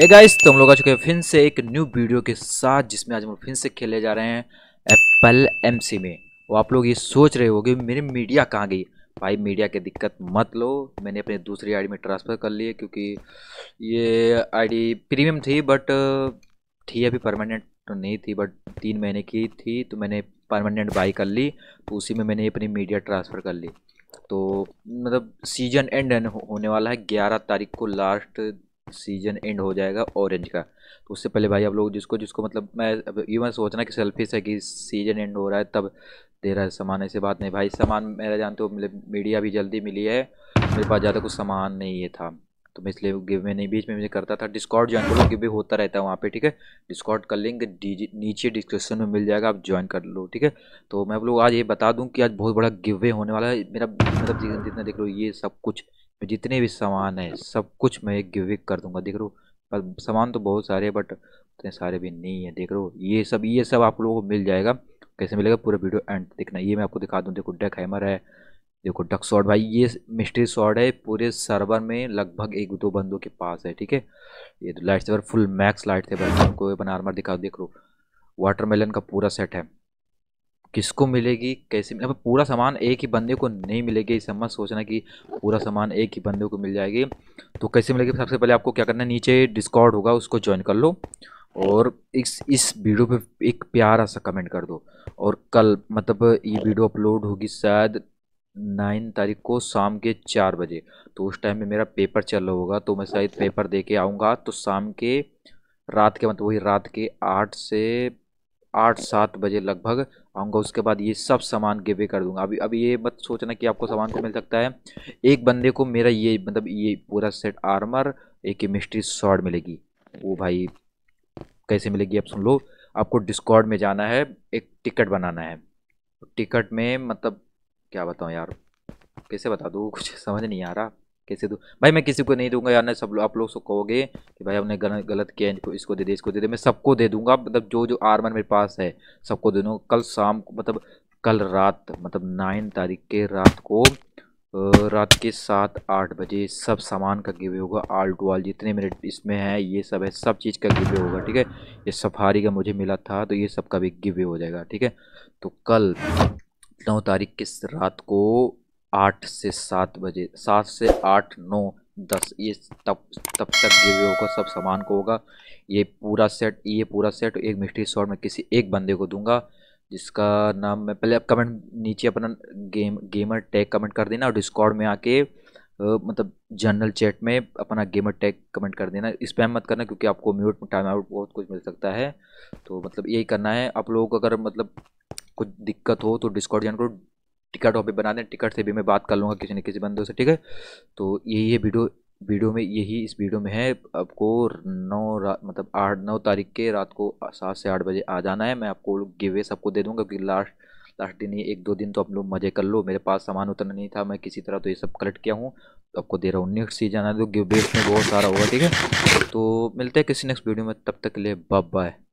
ए guys तो हम लोग आ चुके हैं फिर से एक न्यू वीडियो के साथ जिसमें आज हम फिन फिर से खेले जा रहे हैं एप्पल एमसी में वो आप लोग ये सोच रहे होगे मेरी मीडिया कहाँ गई भाई मीडिया की दिक्कत मत लो मैंने अपने दूसरी आईडी में ट्रांसफ़र कर लिए क्योंकि ये आईडी प्रीमियम थी बट थी अभी परमानेंट तो नहीं थी बट तीन महीने की थी तो मैंने परमानेंट बाई कर ली तो उसी में मैंने अपनी मीडिया ट्रांसफ़र कर ली तो मतलब सीजन एंड होने वाला है ग्यारह तारीख को लास्ट सीजन एंड हो जाएगा ऑरेंज का तो उससे पहले भाई आप लोग जिसको जिसको मतलब मैं अब ये मैं सोचना कि सेल्फिश है कि सीजन एंड हो रहा है तब दे रहा है सामान ऐसे बात नहीं भाई सामान मेरा जानते हो मीडिया मतलब भी जल्दी मिली है मेरे पास ज़्यादा कुछ सामान नहीं है था तो मैं इसलिए गिव में नहीं बीच में मुझे करता था डिस्काउंट ज्वाइन करो गिव होता रहता है वहाँ पे ठीक है डिस्काउंट का लिंक नीचे डिस्क्रिप्शन में मिल जाएगा आप ज्वाइन कर लो ठीक है तो मैं आप लोग आज ये बता दूँ कि आज बहुत बड़ा गिव होने वाला है मेरा मतलब जितना देख लो ये सब कुछ जितने भी सामान है सब कुछ मैं एक गिविक कर दूंगा देख रो हो सामान तो बहुत सारे बट उतने सारे भी नहीं है देख रो ये सब ये सब आप लोगों को मिल जाएगा कैसे मिलेगा पूरा वीडियो एंड देखना ये मैं आपको दिखा दूँ देखो डेक हैमर है देखो डक शॉर्ट भाई ये मिस्ट्री शॉर्ट है पूरे सर्वर में लगभग एक दो बंदों के पास है ठीक है ये तो light saver full max light saver आपको वन आर्मर दिखा देख लो वाटरमेलन का पूरा सेट है किसको मिलेगी कैसे मिले? पूरा सामान एक ही बंदे को नहीं मिलेगी इस मत सोचना कि पूरा सामान एक ही बंदे को मिल जाएगी तो कैसे मिलेगी सबसे पहले आपको क्या करना है नीचे डिस्कॉर्ड होगा उसको ज्वाइन कर लो और इस इस वीडियो पे एक प्यारा सा कमेंट कर दो और कल मतलब ये वीडियो अपलोड होगी शायद नाइन तारीख को शाम के चार बजे तो उस टाइम में मेरा पेपर चल रहा होगा तो मैं शायद पेपर दे के आऊँगा तो शाम के रात के मतलब वही रात के आठ से आठ सात बजे लगभग आऊँगा उसके बाद ये सब सामान गिवे कर दूंगा अभी अभी ये मत सोचना कि आपको सामान को मिल सकता है एक बंदे को मेरा ये मतलब ये पूरा सेट आर्मर एक मिस्ट्री शॉर्ट मिलेगी वो भाई कैसे मिलेगी आप सुन लो आपको डिस्कॉर्ड में जाना है एक टिकट बनाना है टिकट में मतलब क्या बताऊँ यार कैसे बता दूँ कुछ समझ नहीं आ रहा कैसे दूँ भाई मैं किसी को नहीं दूंगा यार सब लोग आप लोग सब कहोगे कि भाई हमने गलत गलत किया इनको इसको दे दे इसको दे दे मैं सबको दे दूंगा मतलब जो जो आर्मर मेरे पास है सबको दे दूँगा कल शाम को मतलब कल रात मतलब नाइन तारीख के रात को रात के सात आठ बजे सब सामान का गिवे होगा आल टू आल जितने मेरे इसमें है ये सब है सब चीज़ का गिवे होगा ठीक है ये सफारी का मुझे मिला था तो ये सब का भी गिवे हो जाएगा ठीक है तो कल नौ तारीख के रात को आठ से सात बजे सात से आठ नौ दस ये तब तब तक भी होगा सब सामान को होगा ये पूरा सेट ये पूरा सेट एक मिस्ट्री शॉट में किसी एक बंदे को दूंगा जिसका नाम मैं पहले कमेंट नीचे अपना गेम गेमर टैग कमेंट कर देना और डिस्कॉर्ड में आके मतलब जनरल चैट में अपना गेमर टैग कमेंट कर देना स्पैम मत करना क्योंकि आपको म्यूट टाइम आउट बहुत कुछ मिल सकता है तो मतलब यही करना है आप लोगों को अगर मतलब कुछ दिक्कत हो तो डिस्कॉर्ड ज्वाइन करो टिकट वहाँ पर बना दें टिकट से भी मैं बात कर लूँगा किसी न किसी बंदों से ठीक है तो यही है वीडियो वीडियो में यही इस वीडियो में है आपको नौ रात मतलब आठ नौ तारीख के रात को सात से आठ बजे आ जाना है मैं आपको गिवे सबको दे दूँगा क्योंकि लास्ट लास्ट दिन ये एक दो दिन तो आप लोग मज़े कर लो मेरे पास सामान उतना नहीं था मैं किसी तरह तो ये सब कलेक्ट किया हूँ तो आपको दे रहा हूँ नेक्स्ट सीजन आना तो गिव वे में बहुत सारा होगा ठीक है तो मिलते हैं किसी नेक्स्ट वीडियो में तब तक के लिए बाय बाय